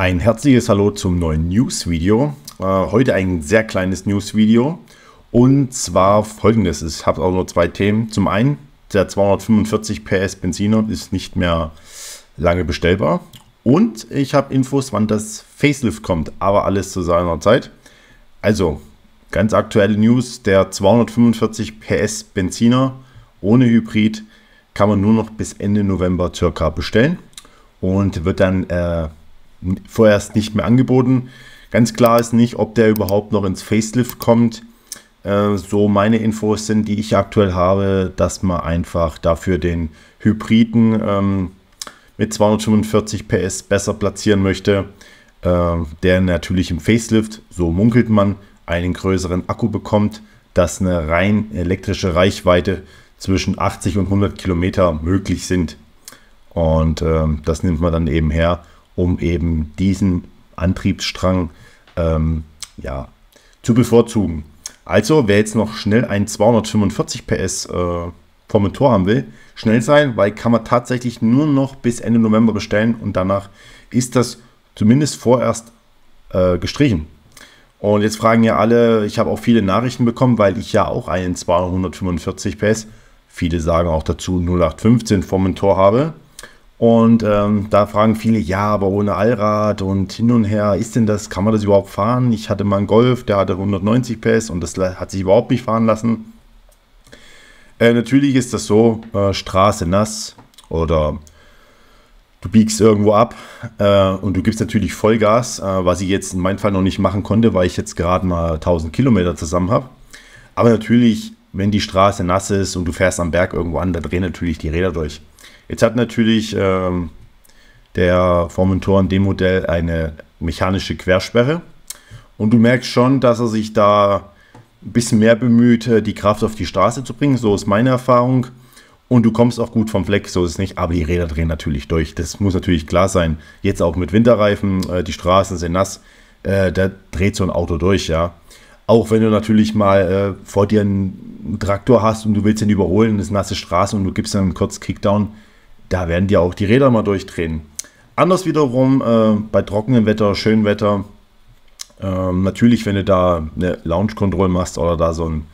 Ein herzliches Hallo zum neuen News-Video. Äh, heute ein sehr kleines News-Video und zwar folgendes. Ich habe auch nur zwei Themen. Zum einen, der 245 PS Benziner ist nicht mehr lange bestellbar und ich habe Infos, wann das Facelift kommt, aber alles zu seiner Zeit. Also, ganz aktuelle News, der 245 PS Benziner ohne Hybrid kann man nur noch bis Ende November circa bestellen und wird dann... Äh, vorerst nicht mehr angeboten. Ganz klar ist nicht, ob der überhaupt noch ins Facelift kommt. Äh, so meine Infos sind, die ich aktuell habe, dass man einfach dafür den Hybriden ähm, mit 245 PS besser platzieren möchte, äh, der natürlich im Facelift, so munkelt man, einen größeren Akku bekommt, dass eine rein elektrische Reichweite zwischen 80 und 100 Kilometer möglich sind. Und äh, das nimmt man dann eben her um eben diesen Antriebsstrang ähm, ja, zu bevorzugen. Also, wer jetzt noch schnell ein 245 PS äh, vom Motor haben will, schnell sein, weil kann man tatsächlich nur noch bis Ende November bestellen und danach ist das zumindest vorerst äh, gestrichen. Und jetzt fragen ja alle, ich habe auch viele Nachrichten bekommen, weil ich ja auch einen 245 PS, viele sagen auch dazu 0815 vom Mentor habe. Und ähm, da fragen viele, ja, aber ohne Allrad und hin und her, ist denn das, kann man das überhaupt fahren? Ich hatte mal einen Golf, der hatte 190 PS und das hat sich überhaupt nicht fahren lassen. Äh, natürlich ist das so, äh, Straße nass oder du biegst irgendwo ab äh, und du gibst natürlich Vollgas, äh, was ich jetzt in meinem Fall noch nicht machen konnte, weil ich jetzt gerade mal 1000 Kilometer zusammen habe. Aber natürlich, wenn die Straße nass ist und du fährst am Berg irgendwo an, da drehen natürlich die Räder durch. Jetzt hat natürlich ähm, der Formentor in dem Modell eine mechanische Quersperre. Und du merkst schon, dass er sich da ein bisschen mehr bemüht, äh, die Kraft auf die Straße zu bringen. So ist meine Erfahrung. Und du kommst auch gut vom Fleck, so ist es nicht. Aber die Räder drehen natürlich durch. Das muss natürlich klar sein. Jetzt auch mit Winterreifen, äh, die Straßen sind nass. Äh, da dreht so ein Auto durch, ja. Auch wenn du natürlich mal vor dir einen Traktor hast und du willst ihn überholen, das ist nasse Straße und du gibst dann einen kurzen Kickdown, da werden dir auch die Räder mal durchdrehen. Anders wiederum äh, bei trockenem Wetter, schönem Wetter, ähm, natürlich, wenn du da eine Launch-Control machst oder da so einen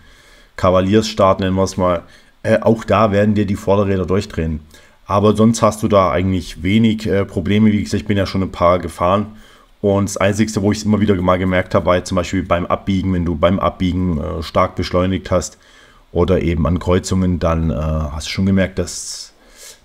Kavaliersstart, nennen wir es mal, äh, auch da werden dir die Vorderräder durchdrehen. Aber sonst hast du da eigentlich wenig äh, Probleme. Wie gesagt, ich bin ja schon ein paar gefahren. Und das Einzige, wo ich es immer wieder mal gemerkt habe, war zum Beispiel beim Abbiegen, wenn du beim Abbiegen äh, stark beschleunigt hast oder eben an Kreuzungen, dann äh, hast du schon gemerkt, dass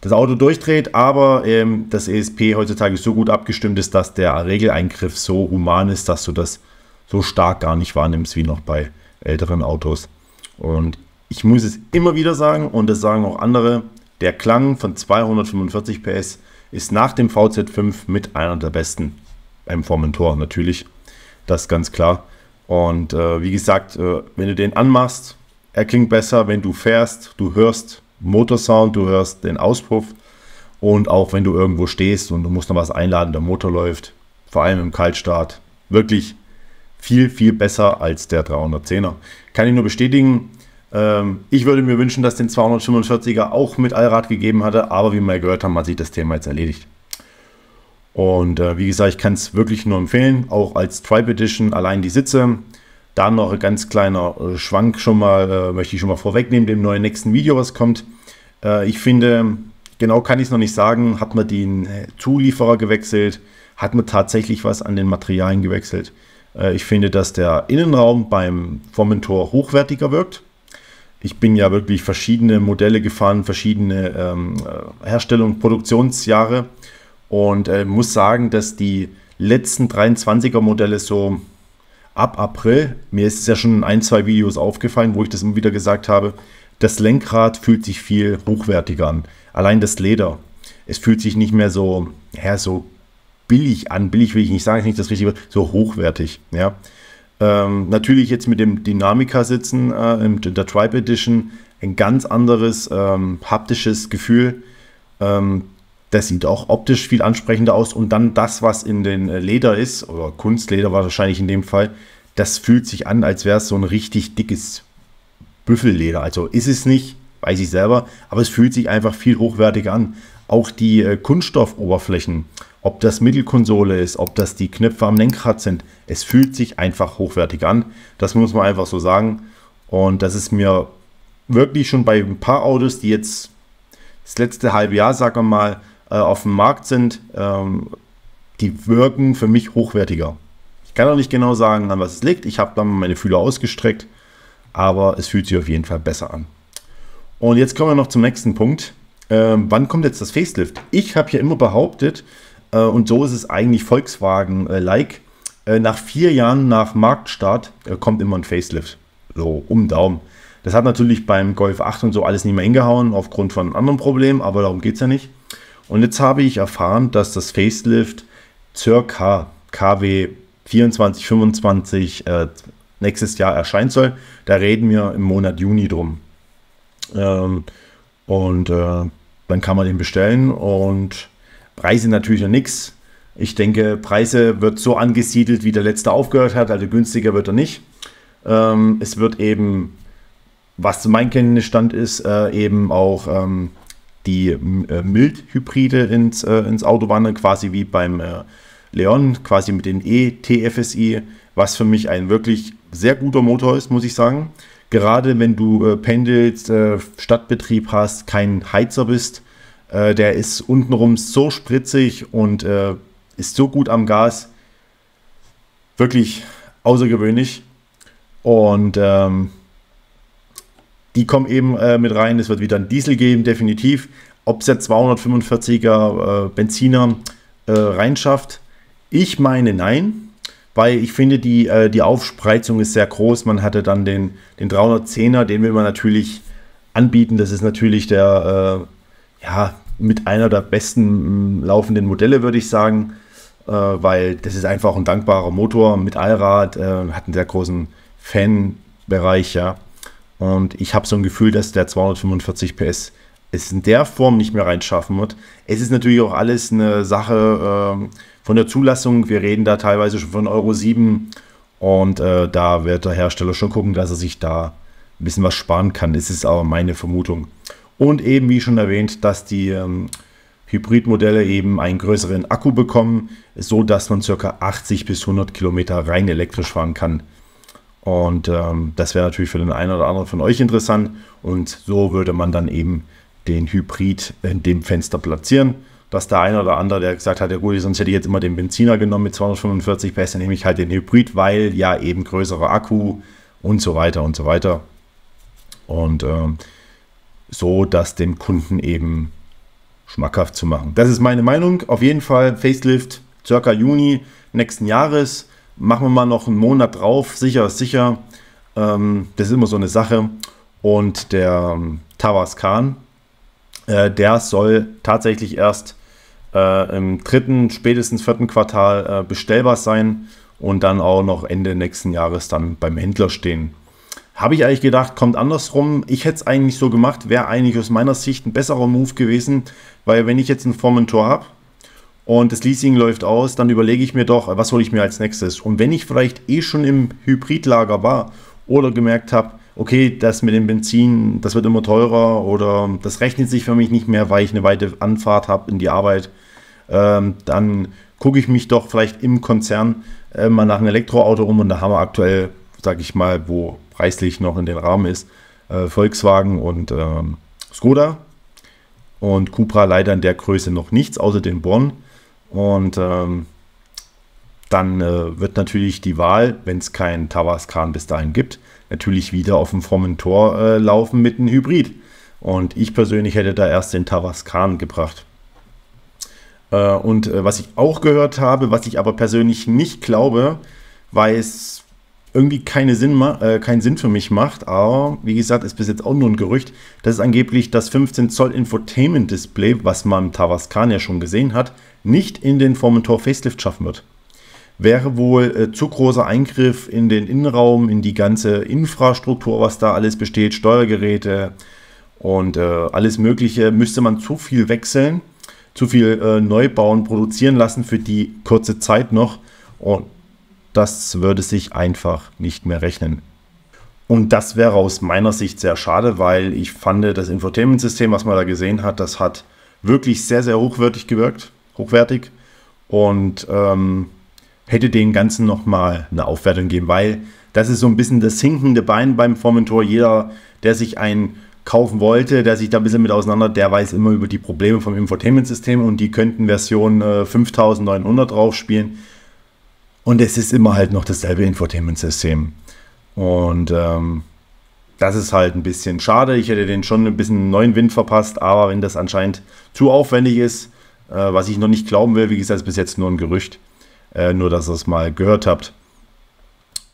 das Auto durchdreht, aber ähm, das ESP heutzutage so gut abgestimmt ist, dass der Regeleingriff so human ist, dass du das so stark gar nicht wahrnimmst wie noch bei älteren Autos. Und ich muss es immer wieder sagen, und das sagen auch andere, der Klang von 245 PS ist nach dem VZ5 mit einer der besten beim Formentor natürlich. Das ganz klar. Und äh, wie gesagt, äh, wenn du den anmachst, er klingt besser, wenn du fährst, du hörst, Motorsound, du hörst den Auspuff und auch wenn du irgendwo stehst und du musst noch was einladen, der Motor läuft, vor allem im Kaltstart, wirklich viel, viel besser als der 310er. Kann ich nur bestätigen. Ähm, ich würde mir wünschen, dass den 245er auch mit Allrad gegeben hatte, aber wie wir gehört haben, hat sich das Thema jetzt erledigt. Und äh, wie gesagt, ich kann es wirklich nur empfehlen, auch als Tribe Edition, allein die Sitze, dann noch ein ganz kleiner äh, Schwank schon mal, äh, möchte ich schon mal vorwegnehmen, dem neuen nächsten Video, was kommt. Äh, ich finde, genau kann ich es noch nicht sagen, hat man den Zulieferer gewechselt, hat man tatsächlich was an den Materialien gewechselt. ich finde, dass der Innenraum beim Formentor hochwertiger wirkt. Ich bin ja wirklich verschiedene Modelle gefahren, verschiedene ähm, Herstellung, Produktionsjahre und äh, muss sagen, dass die letzten 23er Modelle so ab April, mir ist es ja schon in ein, zwei Videos aufgefallen, wo ich das immer wieder gesagt habe, das Lenkrad fühlt sich viel hochwertiger an. Allein das Leder. Es fühlt sich nicht mehr so, ja, so billig an. Billig will ich nicht sagen, ist nicht das richtige Wort. So hochwertig, ja. Ähm, natürlich jetzt mit dem Dynamica-Sitzen äh, in der Tribe Edition ein ganz anderes ähm, haptisches Gefühl. Ähm, das sieht auch optisch viel ansprechender aus. Und dann das, was in den äh, Leder ist, oder Kunstleder wahrscheinlich in dem Fall, das fühlt sich an, als wäre es so ein richtig dickes Büffelleder. Also ist es nicht, weiß ich selber, aber es fühlt sich einfach viel hochwertiger an. Auch die äh, Kunststoffoberflächen, ob das Mittelkonsole ist, ob das die Knöpfe am Lenkrad sind, es fühlt sich einfach hochwertig an. Das muss man einfach so sagen. Und das ist mir wirklich schon bei ein paar Autos, die jetzt das letzte halbe Jahr, sagen wir mal, äh, auf dem Markt sind, ähm, die wirken für mich hochwertiger. Ich kann auch nicht genau sagen, an was es liegt. Ich habe dann meine Fühler ausgestreckt, aber es fühlt sich auf jeden Fall besser an. Und jetzt kommen wir noch zum nächsten Punkt. Ähm, wann kommt jetzt das Facelift? Ich habe ja immer behauptet, äh, und so ist es eigentlich Volkswagen-like, äh, äh, nach vier Jahren nach Marktstart äh, kommt immer ein Facelift. So, um Daumen. Das hat natürlich beim Golf 8 und so alles nicht mehr hingehauen, aufgrund von anderen Problemen, aber darum geht es ja nicht. Und jetzt habe ich erfahren, dass das Facelift circa KW 24, 25 äh, nächstes Jahr erscheinen soll. Da reden wir im Monat Juni drum. Ähm, und äh, dann kann man den bestellen und Preise natürlich noch nichts. Ich denke, Preise wird so angesiedelt, wie der letzte aufgehört hat, also günstiger wird er nicht. Ähm, es wird eben, was mein Kenntnisstand ist, äh, eben auch ähm, die äh, Mild-Hybride ins, äh, ins Auto wandern, quasi wie beim äh, Leon, quasi mit dem E-TFSI, was für mich ein wirklich sehr guter Motor ist, muss ich sagen. Gerade wenn du äh, pendelst, äh, Stadtbetrieb hast, kein Heizer bist, äh, der ist untenrum so spritzig und ist so gut am Gas. Wirklich außergewöhnlich. Und ähm, die kommen eben äh, mit rein. Es wird wieder einen Diesel geben, definitiv. Ob es der 245er äh, Benziner äh, reinschafft, ich meine nein, weil ich finde, die, äh, die Aufspreizung ist sehr groß. Man hatte dann den, den 310er, den will man natürlich anbieten. Das ist natürlich der, äh, ja, mit einer der besten mm, laufenden Modelle, würde ich sagen, äh, weil das ist einfach ein dankbarer Motor mit Allrad, äh, hat einen sehr großen Fanbereich, ja. Und ich habe so ein Gefühl, dass der 245 PS es in der Form nicht mehr reinschaffen wird. Es ist natürlich auch alles eine Sache äh, von der Zulassung. Wir reden da teilweise schon von Euro 7 und äh, da wird der Hersteller schon gucken, dass er sich da ein bisschen was sparen kann. Das ist aber meine Vermutung. Und eben, wie schon erwähnt, dass die ähm, Hybridmodelle eben einen größeren Akku bekommen, so dass man ca. 80 bis 100 Kilometer rein elektrisch fahren kann. Und ähm, das wäre natürlich für den einen oder anderen von euch interessant. Und so würde man dann eben den Hybrid in dem Fenster platzieren, dass der eine oder andere, der gesagt hat, ja gut, sonst hätte ich jetzt immer den Benziner genommen mit 245 PS, dann nehme ich halt den Hybrid, weil ja eben größerer Akku und so weiter und so weiter. Und ähm, so, dass dem Kunden eben schmackhaft zu machen. Das ist meine Meinung. Auf jeden Fall Facelift circa Juni nächsten Jahres machen wir mal noch einen Monat drauf, sicher ist sicher. Ähm, das ist immer so eine Sache. Und der ähm, Tawas Khan, äh, der soll tatsächlich erst äh, im dritten, spätestens vierten Quartal äh, bestellbar sein und dann auch noch Ende nächsten Jahres dann beim Händler stehen. Habe ich eigentlich gedacht, kommt andersrum. Ich hätte es eigentlich so gemacht, wäre eigentlich aus meiner Sicht ein besserer Move gewesen, weil wenn ich jetzt einen Formentor habe, und das Leasing läuft aus, dann überlege ich mir doch, was hole ich mir als nächstes. Und wenn ich vielleicht eh schon im Hybridlager war oder gemerkt habe, okay, das mit dem Benzin, das wird immer teurer oder das rechnet sich für mich nicht mehr, weil ich eine weite Anfahrt habe in die Arbeit, ähm, dann gucke ich mich doch vielleicht im Konzern äh, mal nach einem Elektroauto um und da haben wir aktuell, sage ich mal, wo preislich noch in den Rahmen ist, äh, Volkswagen und ähm, Skoda und Cupra leider in der Größe noch nichts, außer den Born. Und ähm, dann äh, wird natürlich die Wahl, wenn es keinen Tavaskan bis dahin gibt, natürlich wieder auf dem frommen Tor äh, laufen mit einem Hybrid. Und ich persönlich hätte da erst den Tavaskan gebracht. Äh, und äh, was ich auch gehört habe, was ich aber persönlich nicht glaube, weil es irgendwie keine Sinn äh, keinen Sinn für mich macht, aber wie gesagt, ist bis jetzt auch nur ein Gerücht, das ist angeblich das 15 Zoll Infotainment Display, was man im Tavascan ja schon gesehen hat, nicht in den Formentor Facelift schaffen wird. Wäre wohl äh, zu großer Eingriff in den Innenraum, in die ganze Infrastruktur, was da alles besteht, Steuergeräte und äh, alles Mögliche, müsste man zu viel wechseln, zu viel äh, neu bauen, produzieren lassen für die kurze Zeit noch und das würde sich einfach nicht mehr rechnen. Und das wäre aus meiner Sicht sehr schade, weil ich fand, das Infotainment-System, was man da gesehen hat, das hat wirklich sehr, sehr hochwertig gewirkt hochwertig und ähm, hätte den Ganzen nochmal eine Aufwertung geben, weil das ist so ein bisschen das sinkende Bein beim Formentor. Jeder, der sich einen kaufen wollte, der sich da ein bisschen mit auseinander, der weiß immer über die Probleme vom Infotainment-System und die könnten Version äh, 5900 drauf spielen. Und es ist immer halt noch dasselbe Infotainment-System. Und ähm, das ist halt ein bisschen schade. Ich hätte den schon ein bisschen neuen Wind verpasst, aber wenn das anscheinend zu aufwendig ist, äh, was ich noch nicht glauben will. Wie gesagt, ist bis jetzt nur ein Gerücht, äh, nur dass ihr es mal gehört habt.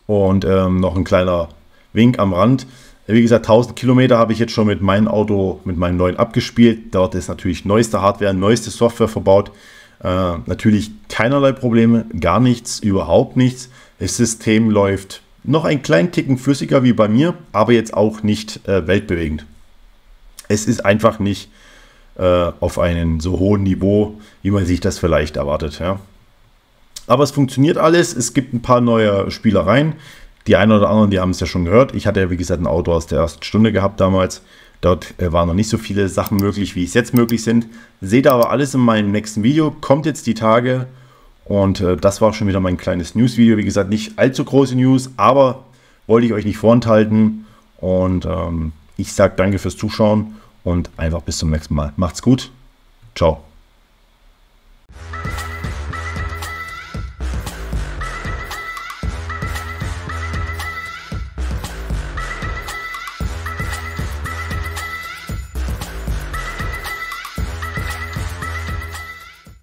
Und ähm, noch ein kleiner Wink am Rand. Wie gesagt, 1000 Kilometer habe ich jetzt schon mit meinem Auto, mit meinem neuen abgespielt. Dort ist natürlich neueste Hardware, neueste Software verbaut. Äh, natürlich keinerlei Probleme, gar nichts, überhaupt nichts. Das System läuft noch einen kleinen Ticken flüssiger wie bei mir, aber jetzt auch nicht äh, weltbewegend. Es ist einfach nicht äh, auf einem so hohen Niveau, wie man sich das vielleicht erwartet. Ja. Aber es funktioniert alles. Es gibt ein paar neue Spielereien. Die einen oder anderen, die haben es ja schon gehört. Ich hatte ja, wie gesagt, ein Auto aus der ersten Stunde gehabt damals. Dort äh, waren noch nicht so viele Sachen möglich, wie es jetzt möglich sind. Seht aber alles in meinem nächsten Video. Kommt jetzt die Tage. Und äh, das war schon wieder mein kleines News-Video. Wie gesagt, nicht allzu große News, aber wollte ich euch nicht vorenthalten. Und ähm, ich sage danke fürs Zuschauen und einfach bis zum nächsten Mal. Macht's gut. Ciao.